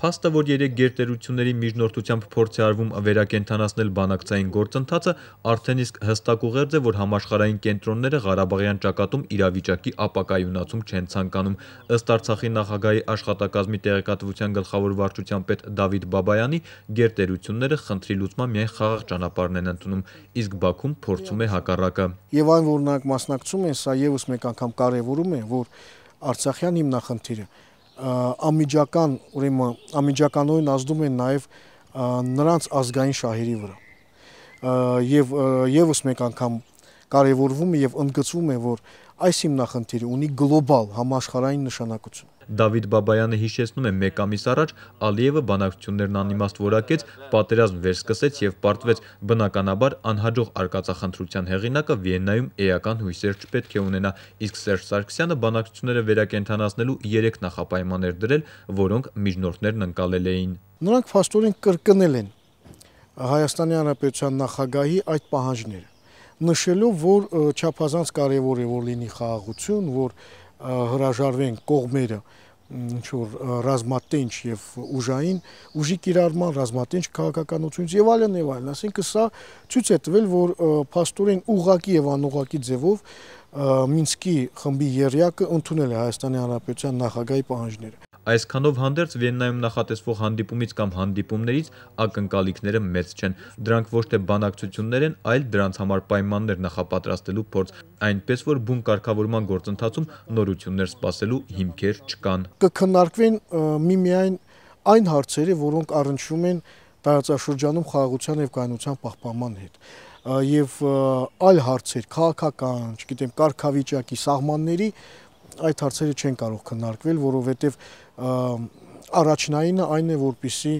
Փաստը, որ երեք գերտերությունների միջնորդությամբ փորձ է արվում վերակենդանացնել բանակցային գործընթացը, արդեն իսկ հստակ ուղերձ է, որ համաշխարհային կենտրոնները Ղարաբաղյան ճակատում իրավիճակի ապակայունացում չեն ցանկանում։ Ըստ Արցախի նախագահի աշխատակազմի տեղեկատվության գլխավոր վարչության պետ Դավիթ Բաբայանի, գերտերությունները խնդրի լուծման միայն խաղաղ ճանապարհն են ընդունում, իսկ Բաքուն փորձում է հակառակը։ Եվ այն, որ նրանք մասնակցում են, սա եւս մեկ անգամ կարևորում է, որ Արցախյան հիմնախնդիրը ամիջական, ուրեմն ամիջականորեն ազդում են նաև նրանց ազգային շահերի վրա։ Եվ եւս մեկ անգամ կարևորվում է եւ ընդգծվում է, որ այս հիմնախնդիրը ունի գլոբալ համաշխարհային նշանակություն։ Դավիթ Բաբայանը հիշեցնում է մեկ ամիս առաջ Ալիևը բանակցություններն անիմաստ որակեց, պատերազմ վերսկսեց եւ պարտվեց։ Բնականաբար անհաջող արկածախնդրության հեղինակը Վիեննայում էական հույսեր չպետք է ունենա, իսկ Սերժ Սարգսյանը բանակցությունները վերակենդանացնելու 3 նախապայմաններ դրել, որոնք միջնորդներն ընկալել էին։ Նրանք փաստորեն կրկնել են Հայաստանի Հանրապետության նախագահի այդ պահանջները նշելով, որ չափազանց կարևոր է որ լինի խաղաղություն, որ հրաժարվենք կողմերը ինչ որ ռազմատենչ եւ ուժային ուժի կիրառման ռազմատենչ քաղաքականությունից եւ այլն եւ այլն ասենք սա ցույց է տվել որ փաստորեն ուղակի եւ անուղակի ձևով Մինսկի խմբի երյակը ընդունել է Հայաստանի Հանրապետության նախագահի պահանջները Այսքանով հանդերձ Վիեննայում նախատեսվող հանդիպումից կամ հանդիպումներից ակնկալիքները մեծ չեն։ Դրանք ոչ թե բանակցություններ են, այլ դրանց համար պայմաններ նախապատրաստելու փորձ, այնպես որ բուն կարգավորման գործընթացում նորություններ սպասելու հիմքեր չկան։ Կքննարկվեն միմիայն այն հարցերը, որոնք առնչվում են տարածաշրջանում խաղաղության եւ կայունության պահպանման հետ եւ այլ հարցեր, քաղաքական, չգիտեմ, կարգավիճակի, սահմանների, այդ հարցերը չեն կարող քննարկվել, որովհետև առաջնայինը այն է, որպիսի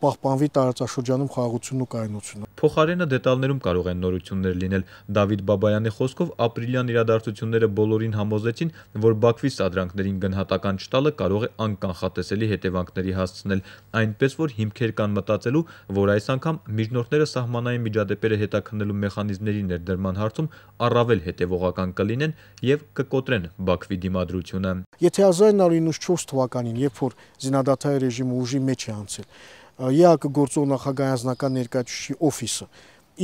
պահպանվի տարածաշրջանում խաղաղությունն ու կայունությունը։ Փոխարենը դետալներում կարող են նորություններ լինել։ Դավիթ Բաբայանի խոսքով ապրիլյան իրադարձությունները բոլորին համոզեցին, որ Բաքվի սադրանքներին գնահատական չտալը կարող է անկանխատեսելի հետևանքների հասցնել, այնպես որ հիմքեր կան մտածելու, որ այս անգամ միջնորդները սահմանային միջադեպերը հետաքննելու մեխանիզմների ներդրման հարցում առավել հետևողական կլինեն եւ կկոտրեն Բաքվի դիմադրությունը։ Եթե 1994 թվականին, երբ որ զինադատարի ռեժիմը ուժի մեջ է անցել, ԵԱԿ գործող նախագահ անձնական ներկայացուցիչի օֆիսը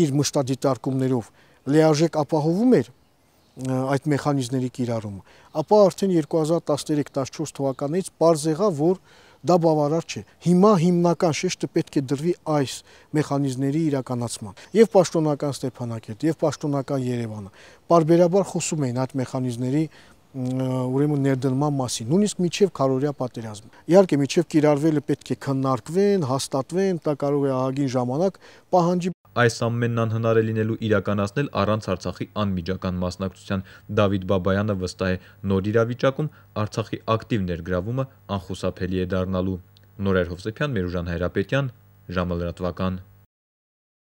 իր մշտադիտարկումներով լիարժեք ապահովում էր այդ մեխանիզմների կիրառումը, ապա արդեն 2013-14 թվականից པարզ եղա, որ դա բավարար չէ։ Հիմա հիմնական շեշտը պետք է դրվի այս մեխանիզմների իրականացման։ Եվ պաշտոնական Ստեփանակերտ, եւ պաշտոնական Երևանը։ Բարբերաբար խոսում էին այդ մեխանիզմների ուրեմն ներդնման մասին, նույնիսկ միջև քարորիա պատերազմ։ Իհարկե միջև կիրառվելը պետք է քննարկվեն, հաստատվեն, դա կարող է ահագին ժամանակ պահանջի։ Այս ամենն անհնար է լինելու իրականացնել առանց Արցախի անմիջական մասնակցության։ Դավիթ Բաբայանը վստահ է, նոր իրավիճակում Արցախի ակտիվ ներգրավումը անխուսափելի է դառնալու։ Նորեր Հովսեփյան, Մերուժան Հայրապետյան, ժամը լրատվական։